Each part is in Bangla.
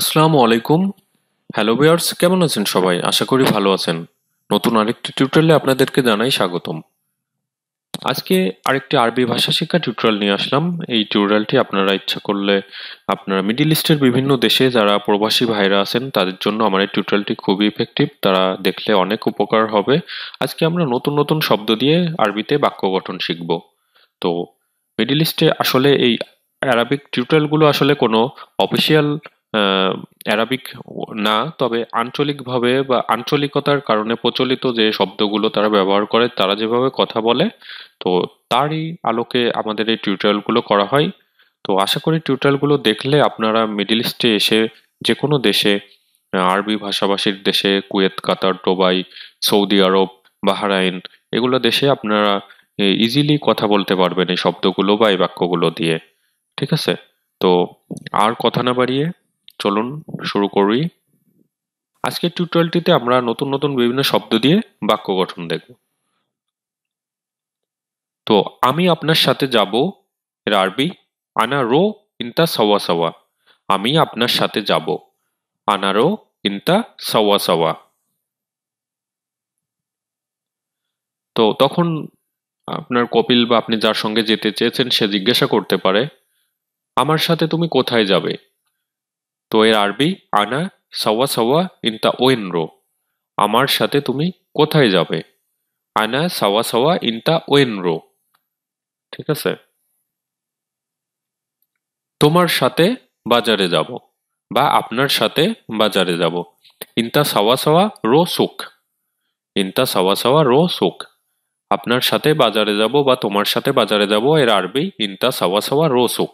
আসসালামু আলাইকুম হ্যালো বিয়ার্স কেমন আছেন সবাই আশা করি ভালো আছেন নতুন আরেকটি টিউটোরিয়ালে আপনাদেরকে জানাই স্বাগতম আজকে আরেকটি আরবি ভাষা শিক্ষা টিউটোরিয়াল নিয়ে আসলাম এই টিউটোরিয়ালটি আপনারা ইচ্ছা করলে আপনারা মিডিল ইস্টের বিভিন্ন দেশে যারা প্রবাসী ভাইরা আছেন তাদের জন্য আমার এই টিউটোরিয়ালটি খুবই ইফেক্টিভ তারা দেখলে অনেক উপকার হবে আজকে আমরা নতুন নতুন শব্দ দিয়ে আরবিতে বাক্য গঠন শিখব তো মিডিল ইস্টে আসলে এই অ্যারাবিক টিউটোরিয়ালগুলো আসলে কোনো অফিসিয়াল অ্যারাবিক না তবে আঞ্চলিকভাবে বা আঞ্চলিকতার কারণে প্রচলিত যে শব্দগুলো তারা ব্যবহার করে তারা যেভাবে কথা বলে তো তারই আলোকে আমাদের এই টিউটোরিয়ালগুলো করা হয় তো আশা করি টিউটোরিয়ালগুলো দেখলে আপনারা মিডিল ইস্টে এসে যে কোনো দেশে আরবি ভাষাভাষীর দেশে কুয়েত কাতার দুবাই সৌদি আরব বাহারাইন এগুলো দেশে আপনারা ইজিলি কথা বলতে পারবেন এই শব্দগুলো বা এই বাক্যগুলো দিয়ে ঠিক আছে তো আর কথা না বাড়িয়ে চলুন শুরু করি আজকের টিউটোরিয়ালটিতে আমরা নতুন নতুন বিভিন্ন শব্দ দিয়ে বাক্য গঠন দেখব তো আমি আপনার সাথে যাব এর আরবি আনা রো ইন্তা সওয়া সওয়া আমি আপনার সাথে যাব আনারো ইন্তা সওয়া সওয়া তো তখন আপনার কপিল বা আপনি যার সঙ্গে যেতে চেয়েছেন সে জিজ্ঞাসা করতে পারে আমার সাথে তুমি কোথায় যাবে তো এর আরবি আনা সাওয়া সাওয়া ওয়েন ওয়েনরো আমার সাথে তুমি কোথায় যাবে আনা সাওয়া সাওয়া ওয়েন ওয়েনরো ঠিক আছে তোমার সাথে বাজারে যাব বা আপনার সাথে বাজারে যাব ইনতা সওয়া সওয়া রো সুখ ইনতা সাওয়া সাওয়া রো সুখ আপনার সাথে বাজারে যাব বা তোমার সাথে বাজারে যাব এর আরবি ইনতা সওয়া সওয়া রো সুখ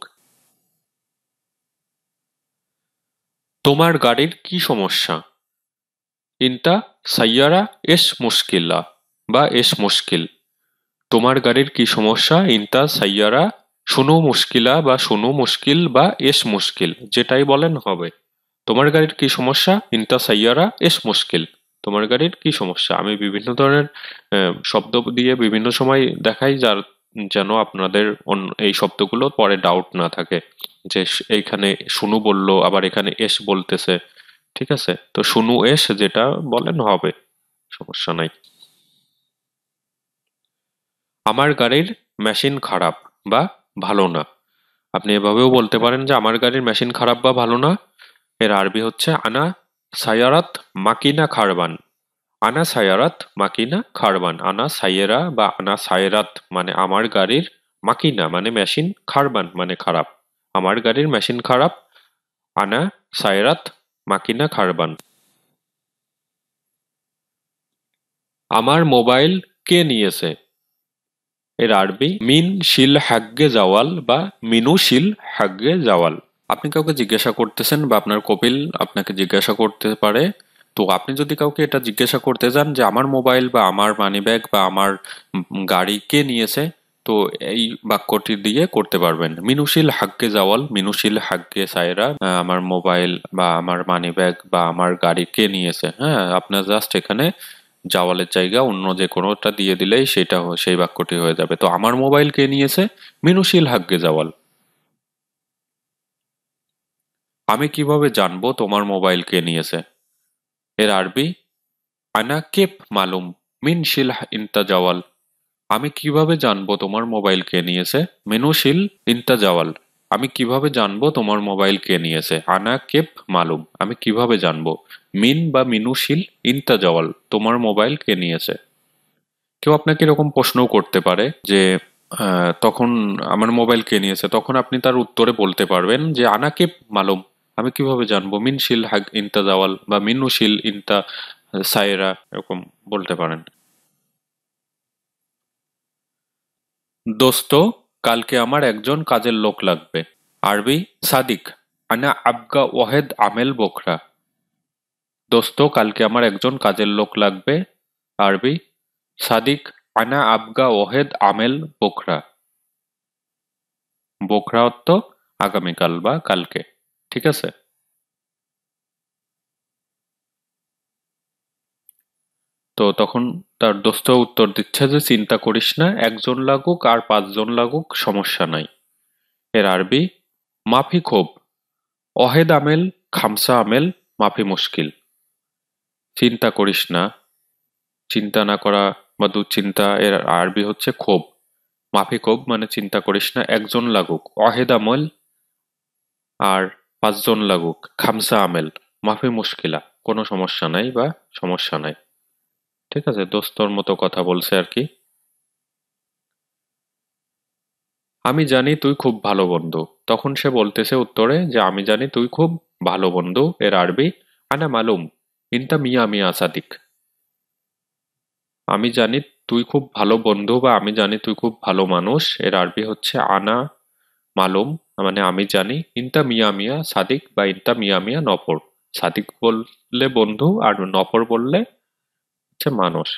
তোমার গাড়ির কী সমস্যা ইন্তা সাইয়ারা এস মুশকিল্লা বা এস মুশকিল তোমার গাড়ির কী সমস্যা ইন্তা সাইয়ারা শোনো মুশকিলা বা শোনো মুশকিল বা এস মুশকিল যেটাই বলেন হবে তোমার গাড়ির কী সমস্যা ইন্তা সাইয়ারা এস মুশকিল তোমার গাড়ির কী সমস্যা আমি বিভিন্ন ধরনের শব্দ দিয়ে বিভিন্ন সময় দেখাই যার যেন আপনাদের এই শব্দগুলো পরে ডাউট না থাকে যে এইখানে শুনু বলল আবার এখানে এস বলতেছে ঠিক আছে তো শুনু এস যেটা বলেন হবে সমস্যা নাই আমার গাড়ির মেশিন খারাপ বা ভালো না আপনি এভাবেও বলতে পারেন যে আমার গাড়ির মেশিন খারাপ বা ভালো না এর আরবি হচ্ছে আনা সায়ারাত মাকিনা খারবান আনা সায়ারাত মাকিনা খারবান আনা সায়েরা বা আনা সায়রাত মানে আমার গাড়ির মাকিনা মানে মেশিন খারবান মানে খারাপ আমার গাড়ির মেশিন খারাপ আনা সায়রাত মাকিনা খারবান আমার মোবাইল কে নিয়েছে এর আরবি মিন শিল হাগ্গে জাওয়াল বা মিনু শিল হাগ্গে জাওয়াল আপনি কাউকে জিজ্ঞাসা করতেছেন বা আপনার কপিল আপনাকে জিজ্ঞাসা করতে পারে তো আপনি যদি কাউকে এটা জিজ্ঞাসা করতে যান যে আমার মোবাইল বা আমার মানি ব্যাগ বা আমার গাড়ি কে নিয়েছে তো এই বাক্যটি দিয়ে করতে পারবেন মিনুশিল হাগকে জাওয়াল মিনুশিল হাগকে সাইরা আমার মোবাইল বা আমার মানি ব্যাগ বা আমার গাড়ি কে নিয়েছে হ্যাঁ আপনার জাস্ট এখানে জাওয়ালের জায়গা অন্য যে কোনোটা দিয়ে দিলেই সেটা সেই বাক্যটি হয়ে যাবে তো আমার মোবাইল কে নিয়েছে মিনুশিল হাক্কে জাওয়াল আমি কিভাবে জানবো তোমার মোবাইল কে নিয়েছে এর আরবি আনা কেপ মালুম মিনশিল ইন্তা জাওয়াল আমি কিভাবে জানবো তোমার মোবাইল কে নিয়েছে মেনুশিল ইন্তাজাওয়াল আমি কিভাবে জানবো তোমার মোবাইল কে নিয়েছে আনা কেপ মালুম আমি কিভাবে জানবো মিন বা মিনুশিল ইন্তাজাওয়াল তোমার মোবাইল কে নিয়েছে কেউ আপনাকে এরকম প্রশ্নও করতে পারে যে তখন আমার মোবাইল কে নিয়েছে তখন আপনি তার উত্তরে বলতে পারবেন যে আনা কেপ মালুম আমি কিভাবে জানবো মিনশীল হাগ ইন্তাজাওয়াল বা মিনুশীল ইন্তা সায়রা এরকম বলতে পারেন দোস্ত কালকে আমার একজন কাজের লোক লাগবে আরবি সাদিক আনা আবগা ওয়াহেদ আমেল বোখরা দোস্ত কালকে আমার একজন কাজের লোক লাগবে আরবি সাদিক আনা আবগা ওহেদ আমেল বোখরা বোখরা অর্থ আগামীকাল বা কালকে ঠিক আছে তো তখন তার দোস্ত উত্তর দিচ্ছে যে চিন্তা করিস না একজন লাগুক আর পাঁচজন লাগুক সমস্যা নাই এর আরবি মাফি ক্ষোভ অহেদ আমেল খামসা আমেল মাফি মুশকিল চিন্তা করিস না চিন্তা না করা বা দুশ্চিন্তা এর আরবি হচ্ছে ক্ষোভ মাফি ক্ষোভ মানে চিন্তা করিস না একজন লাগুক অহেদ আমল আর পাঁচজন লাগুক খামসা আমেল মাফি মুশকিলা কোনো সমস্যা নাই বা সমস্যা নাই ঠিক আছে দোস্তর মতো কথা বলছে আর কি আমি জানি তুই খুব ভালো বন্ধু তখন সে বলতেছে উত্তরে যে আমি জানি তুই খুব ভালো বন্ধু এর আরবি আনা মালুম ইনতা মিয়া মিয়া সাদিক আমি জানি তুই খুব ভালো বন্ধু বা আমি জানি তুই খুব ভালো মানুষ এর আরবি হচ্ছে আনা মালুম মানে আমি জানি ইনতা মিয়া মিয়া সাদিক বা ইনতা মিয়া মিয়া নপর সাদিক বললে বন্ধু আর নপর বললে হচ্ছে মানুষ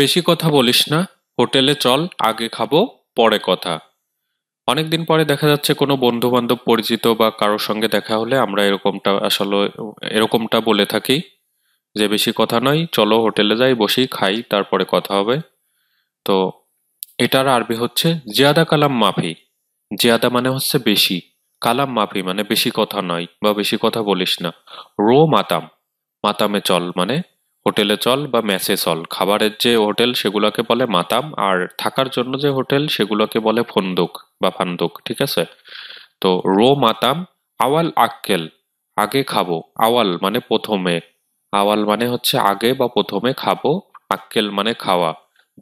বেশি কথা বলিস না হোটেলে চল আগে খাবো পরে কথা অনেকদিন পরে দেখা যাচ্ছে কোনো বন্ধু বান্ধব পরিচিত বা কারোর সঙ্গে দেখা হলে আমরা এরকমটা আসলে এরকমটা বলে থাকি যে বেশি কথা নয় চলো হোটেলে যাই বসি খাই তারপরে কথা হবে তো এটার আরবি হচ্ছে জিয়াদা কালাম মাফি জিয়াদা মানে হচ্ছে বেশি কালাম মাফি মানে বেশি কথা নয় বা বেশি কথা বলিস না রো মাতাম মাতামে চল মানে হোটেলে চল বা মেসে চল খাবারের যে হোটেল সেগুলোকে বলে মাতাম আর থাকার জন্য যে হোটেল সেগুলোকে বলে ফন্দুক বা ফান্দুক ঠিক আছে তো রো মাতাম আওয়াল আক্কেল আগে খাবো আওয়াল মানে প্রথমে আওয়াল মানে হচ্ছে আগে বা প্রথমে খাবো আক্কেল মানে খাওয়া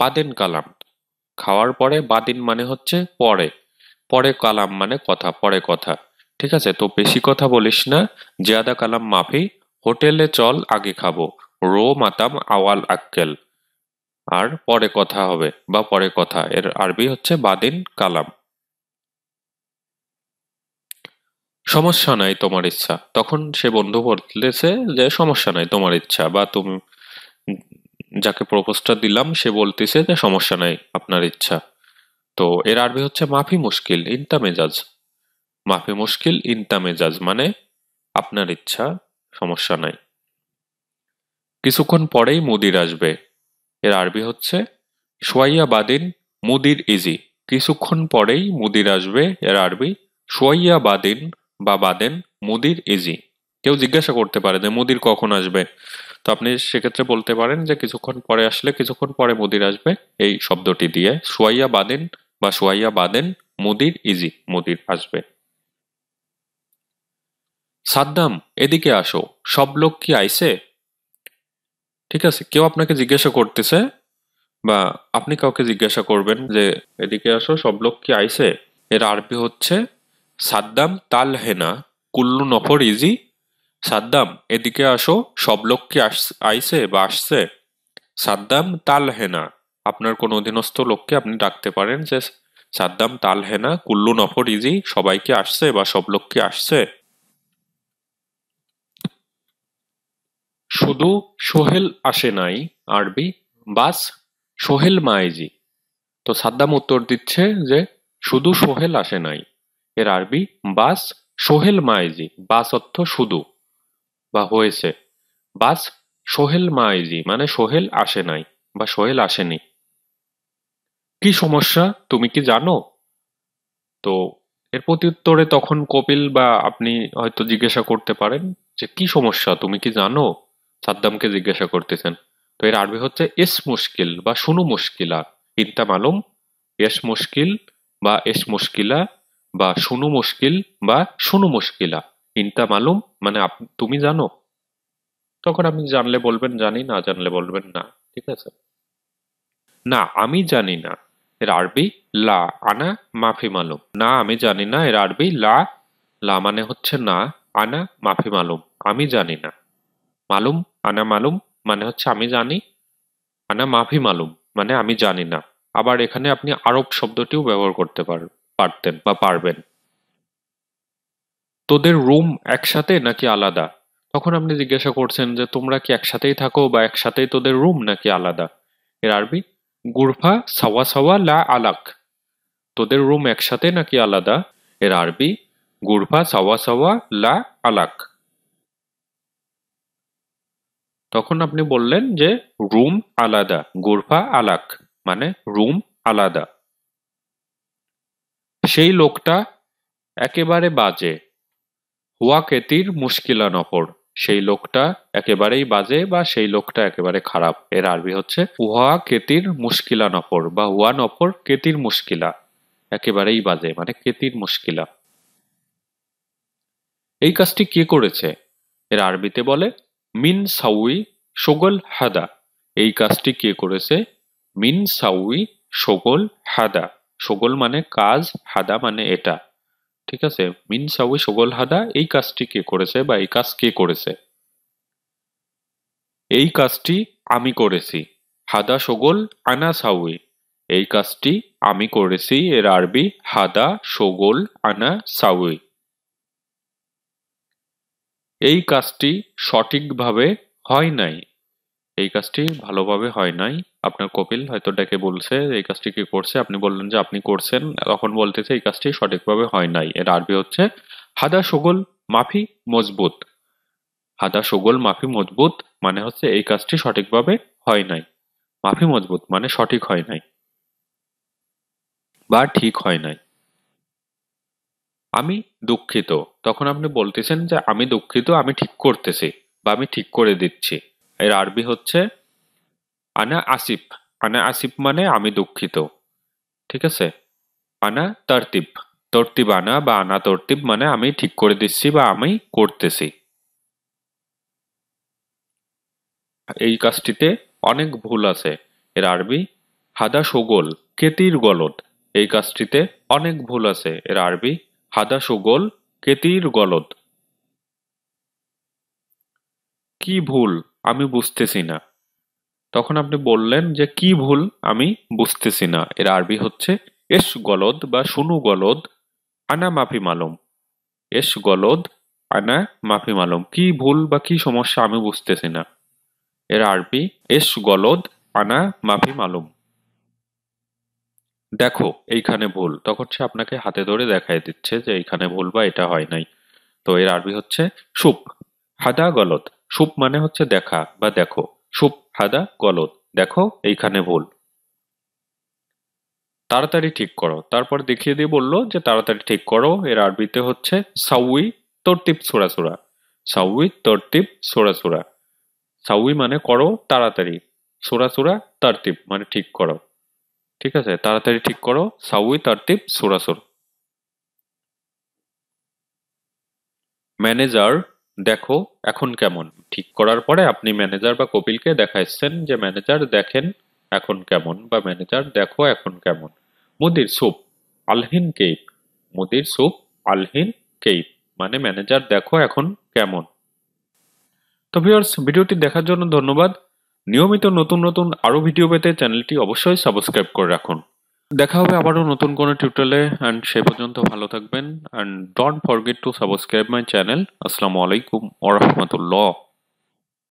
বাদেন কালাম খাওয়ার পরে বাদিন মানে হচ্ছে পরে পরে কালাম মানে কথা পরে কথা ঠিক আছে তো বেশি কথা বলিস না জিয়াদা কালাম মাফি হোটেলে চল আগে খাবো রো মাতাম আওয়াল আক্কেল আর পরে কথা হবে বা পরে কথা এর আরবি হচ্ছে বাদিন কালাম সমস্যা নাই তোমার ইচ্ছা তখন সে বন্ধু বলতেছে যে সমস্যা নাই তোমার ইচ্ছা বা তুমি যাকে প্রপোজটা দিলাম সে বলতেছে যে সমস্যা নাই আপনার ইচ্ছা তো এর আরবি হচ্ছে মাফি মুশকিল ইনতামেজাজ মেজাজ মাফি মুশকিল ইনতামেজাজ মেজাজ মানে আপনার ইচ্ছা সমস্যা নাই কিছুক্ষণ পরেই মুদির আসবে এর আরবি হচ্ছে সোয়াইয়া বাদিন মুদির ইজি কিছুক্ষণ পরেই মুদির আসবে এর আরবি সোয়াইয়া বাদিন বা বাদেন মুদির ইজি কেউ জিজ্ঞাসা করতে পারে যে মুদির কখন আসবে তো আপনি সেক্ষেত্রে বলতে পারেন যে কিছুক্ষণ পরে আসলে কিছুক্ষণ পরে মুদির আসবে এই শব্দটি দিয়ে সোয়াইয়া বাদেন বা সোয়াইয়া বাদেন মুদির ইজি মুদির আসবে সাদ্দাম এদিকে আসো সব লোক কি আইসে ঠিক আছে কেউ আপনাকে জিজ্ঞাসা করতেছে বা আপনি কাউকে জিজ্ঞাসা করবেন যে এদিকে আসো সব লোক কি আইসে এর আরবি হচ্ছে সাদ্দাম তাল হেনা কুল্লু নফর ইজি সাদ্দাম এদিকে আসো সব লোক কি আইসে বা আসছে সাদ্দাম তাল হেনা আপনার কোনো অধীনস্থ লোককে আপনি ডাকতে পারেন যে সাদ্দাম তাল হেনা কুল্লু নফর ইজি সবাইকে আসছে বা সব লোককে আসছে শুধু সোহেল আসে নাই আরবি বাস সোহেল মায়েজি তো সাদ্দাম উত্তর দিচ্ছে যে শুধু সোহেল আসে নাই এর আরবি বাস সোহেল মায়েজি বাস অর্থ শুধু বা হয়েছে বাস সোহেল মায়েজি মানে সোহেল আসে নাই বা সোহেল আসেনি কি সমস্যা তুমি কি জানো তো এর প্রত্যুত্তরে তখন কপিল বা আপনি হয়তো জিজ্ঞাসা করতে পারেন যে কি সমস্যা তুমি কি জানো সাদ্দামকে জিজ্ঞাসা করতেছেন তো এর আরবি হচ্ছে এস মুশকিল বা শুনু মুশকিলা ইন্তা মালুম এস মুশকিল বা এস মুশকিলা বা শুনু মুশকিল বা শুনু মুশকিলা ইন্তা মালুম মানে তুমি জানো তখন আপনি জানলে বলবেন জানি না জানলে বলবেন না ঠিক আছে না আমি জানি না এর আরবি লা আনা মাফি মালুম না আমি জানি না এর আরবি লা লা মানে হচ্ছে না আনা মাফি মালুম আমি জানি না মালুম আনা মালুম মানে হচ্ছে আমি জানি আনা মাফি মালুম মানে আমি জানি না আবার এখানে আপনি আরব শব্দটিও ব্যবহার করতে পারতেন বা পারবেন তোদের রুম একসাথে নাকি আলাদা তখন আপনি জিজ্ঞাসা করছেন যে তোমরা কি একসাথেই থাকো বা একসাথেই তোদের রুম নাকি আলাদা এর আরবি গুরফা সাওয়া সাওয়া লা আলাক তোদের রুম একসাথে নাকি আলাদা এর আরবি গুরফা সাওয়া সাওয়া লা আলাক তখন আপনি বললেন যে রুম আলাদা গোরফা আলাক মানে রুম আলাদা সেই লোকটা একেবারে বাজে হুয়া কেতির মুশকিলা নপর সেই লোকটা একেবারেই বাজে বা সেই লোকটা একেবারে খারাপ এর আরবি হচ্ছে উহা কেতির মুশকিলা নপর বা হুয়া নপর কেতির মুশকিলা একেবারেই বাজে মানে কেতির মুশকিলা এই কাজটি কে করেছে এর আরবিতে বলে মিন সাউই শোগল হাদা এই কাজটি কে করেছে মিন সাউই শোগল হাদা শোগল মানে কাজ হাদা মানে এটা ঠিক আছে মিন সাউই শোগল হাদা এই কাজটি কে করেছে বা এই কাজ কে করেছে এই কাজটি আমি করেছি হাদা শোগল আনা সাউই এই কাজটি আমি করেছি এর আরবি হাদা শোগল আনা সাউই এই কাজটি সঠিকভাবে হয় নাই এই কাজটি ভালোভাবে হয় নাই আপনার কপিল হয়তো ডেকে বলছে এই কাজটি কি করছে আপনি বললেন যে আপনি করছেন তখন বলতেছে এই কাজটি সঠিকভাবে হয় নাই এর আরবি হচ্ছে হাদা সগোল মাফি মজবুত হাদা সগোল মাফি মজবুত মানে হচ্ছে এই কাজটি সঠিকভাবে হয় নাই মাফি মজবুত মানে সঠিক হয় নাই বা ঠিক হয় নাই আমি দুঃখিত তখন আপনি বলতেছেন যে আমি দুঃখিত আমি ঠিক করতেছি বা আমি ঠিক করে দিচ্ছি এর আরবি হচ্ছে আনা আসিফ আনা আসিফ মানে আমি দুঃখিত ঠিক আছে আনা তরতিব তরতিব আনা বা আনা তরতিব মানে আমি ঠিক করে দিচ্ছি বা আমি করতেছি এই কাজটিতে অনেক ভুল আছে এর আরবি হাদা সগোল কেতির গলদ এই কাজটিতে অনেক ভুল আছে এর আরবি হাদা সুগোল কেতির গলদ কি ভুল আমি বুঝতেছি না তখন আপনি বললেন যে কি ভুল আমি বুঝতেছি না এর আরবি হচ্ছে এস গলদ বা শুনু গলদ আনা মাফি মালুম এস গলদ আনা মাফি মালুম কি ভুল বা কি সমস্যা আমি বুঝতেছি না এর আরবি এস গলদ আনা মাফি মালুম দেখো এইখানে ভুল তখন সে আপনাকে হাতে ধরে দেখাই দিচ্ছে যে এইখানে ভুল বা এটা হয় নাই তো এর আরবি হচ্ছে সুপ হাদা গলত সুপ মানে হচ্ছে দেখা বা দেখো সুপ হাদা গলত দেখো এইখানে ভুল তাড়াতাড়ি ঠিক করো তারপর দেখিয়ে দিয়ে বললো যে তাড়াতাড়ি ঠিক করো এর আরবিতে হচ্ছে সাউই তরতিপ সোড়াসোড়া সাউই তরতিপ সোড়াসোড়া সাউই মানে করো তাড়াতাড়ি সোড়াসোড়া তারতিপ মানে ঠিক করো ঠিক আছে তাড়াতাড়ি ঠিক করো সাউই তারতিব সুরাসুর ম্যানেজার দেখো এখন কেমন ঠিক করার পরে আপনি ম্যানেজার বা কপিলকে দেখাচ্ছেন যে ম্যানেজার দেখেন এখন কেমন বা ম্যানেজার দেখো এখন কেমন মুদির সুপ আলহিন কেপ মুদির সুপ আলহিন কেপ মানে ম্যানেজার দেখো এখন কেমন তো ভিউয়ার্স ভিডিওটি দেখার জন্য ধন্যবাদ নিয়মিত নতুন নতুন আরও ভিডিও পেতে চ্যানেলটি অবশ্যই সাবস্ক্রাইব করে রাখুন দেখা হবে আবারও নতুন কোনো টিউটোরিয়ালে অ্যান্ড সে পর্যন্ত ভালো থাকবেন and don't forget to subscribe my channel আসসালামু আলাইকুম ওরহমতুল্লাহ